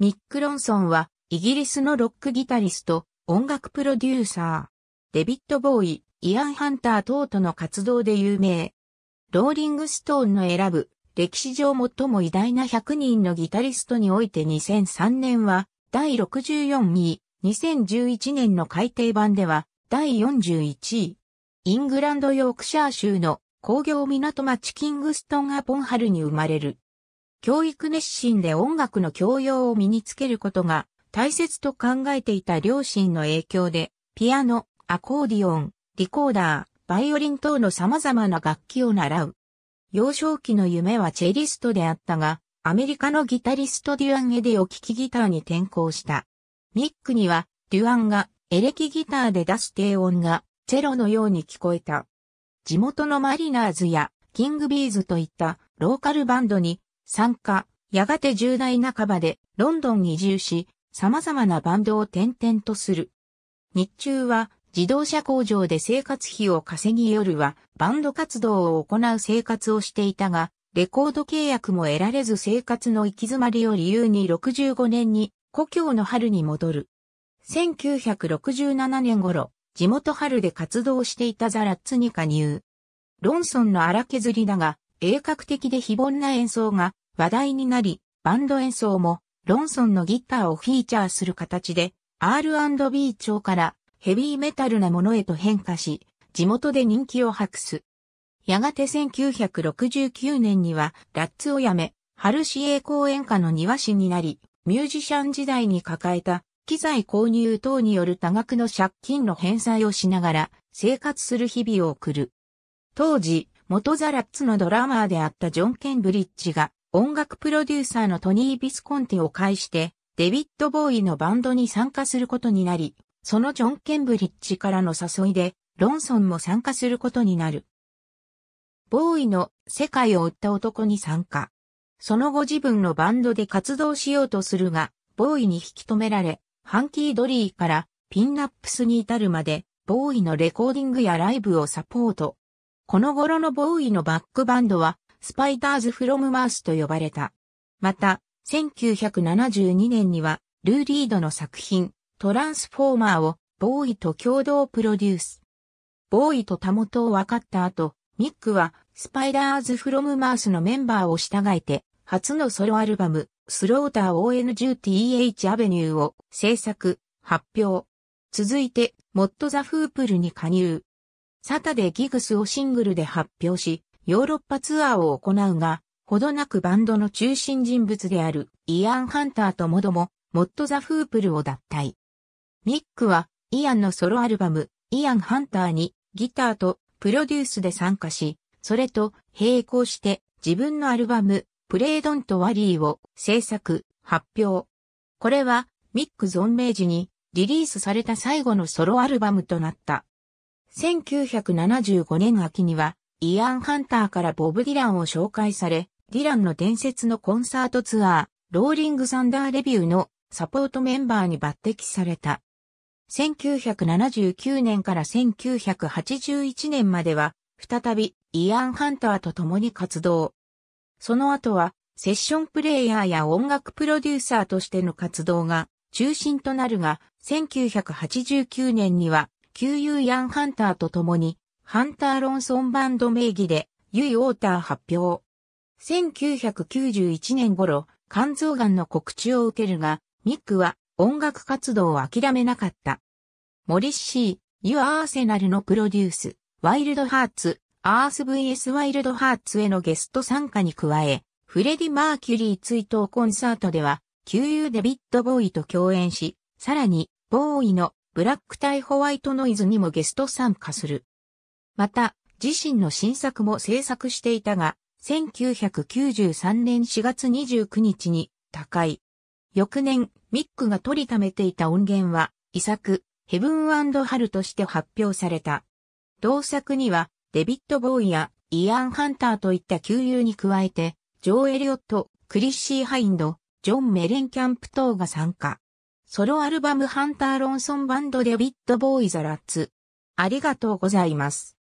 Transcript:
ミック・ロンソンは、イギリスのロックギタリスト、音楽プロデューサー、デビッド・ボーイ、イアン・ハンター等との活動で有名。ローリング・ストーンの選ぶ、歴史上最も偉大な100人のギタリストにおいて2003年は、第64位、2011年の改訂版では、第41位。イングランド・ヨークシャー州の工業港町キングストン・アポンハルに生まれる。教育熱心で音楽の教養を身につけることが大切と考えていた両親の影響で、ピアノ、アコーディオン、リコーダー、バイオリン等の様々な楽器を習う。幼少期の夢はチェリストであったが、アメリカのギタリストデュアン・エデを聴きギターに転向した。ミックには、デュアンがエレキギターで出す低音がチェロのように聞こえた。地元のマリナーズやキングビーズといったローカルバンドに参加、やがて10代半ばでロンドンに移住し、様々なバンドを転々とする。日中は自動車工場で生活費を稼ぎ夜はバンド活動を行う生活をしていたが、レコード契約も得られず生活の行き詰まりを理由に65年に故郷の春に戻る。1967年頃、地元春で活動していたザラッツに加入。ロンソンの荒削りだが、鋭角的で非凡な演奏が話題になり、バンド演奏もロンソンのギターをフィーチャーする形で R&B 調からヘビーメタルなものへと変化し、地元で人気を博す。やがて1969年にはラッツを辞め、春市営公演歌の庭師になり、ミュージシャン時代に抱えた機材購入等による多額の借金の返済をしながら生活する日々を送る。当時、元ザラッツのドラマーであったジョン・ケンブリッジが音楽プロデューサーのトニー・ビスコンティを介して、デビッド・ボーイのバンドに参加することになり、そのジョン・ケンブリッジからの誘いで、ロンソンも参加することになる。ボーイの世界を売った男に参加。その後自分のバンドで活動しようとするが、ボーイに引き止められ、ハンキードリーからピンナップスに至るまで、ボーイのレコーディングやライブをサポート。この頃のボーイのバックバンドは、スパイダーズ・フロム・マースと呼ばれた。また、1972年には、ルー・リードの作品、トランスフォーマーを、ボーイと共同プロデュース。ボーイとタモを分かった後、ミックは、スパイダーズ・フロム・マースのメンバーを従えて、初のソロアルバム、スローター o n 1 t h アベニューを制作、発表。続いて、モッド・ザ・フープルに加入。サタデ・ギグスをシングルで発表し、ヨーロッパツアーを行うが、ほどなくバンドの中心人物であるイアン・ハンターともども、モッド・ザ・フープルを脱退。ミックは、イアンのソロアルバム、イアン・ハンターにギターとプロデュースで参加し、それと並行して自分のアルバム、プレイドント・ワリーを制作、発表。これは、ミック存命時にリリースされた最後のソロアルバムとなった。1975年秋には、イアン・ハンターからボブ・ディランを紹介され、ディランの伝説のコンサートツアー、ローリング・サンダー・レビューのサポートメンバーに抜擢された。1979年から1981年までは、再びイアン・ハンターと共に活動。その後は、セッションプレイヤーや音楽プロデューサーとしての活動が中心となるが、1989年には、旧友ヤン・ハンターと共にハンター・ロンソンバンド名義で、ユイ・ウォーター発表。1991年頃、肝臓癌の告知を受けるが、ミックは音楽活動を諦めなかった。モリッシー、ユア・アーセナルのプロデュース、ワイルドハーツ、アース vs ワイルドハーツへのゲスト参加に加え、フレディ・マーキュリー追悼コンサートでは、旧友デビッド・ボーイと共演し、さらに、ボーイのブラック対ホワイトノイズにもゲスト参加する。また、自身の新作も制作していたが、1993年4月29日に他界。翌年、ミックが取りためていた音源は、遺作、ヘブンハルとして発表された。同作には、デビッド・ボーイやイアン・ハンターといった旧友に加えて、ジョー・エリオット、クリッシー・ハインド、ジョン・メレンキャンプ等が参加。ソロアルバムハンター・ロンソンバンドデビッド・ボーイ・ザ・ラッツ。ありがとうございます。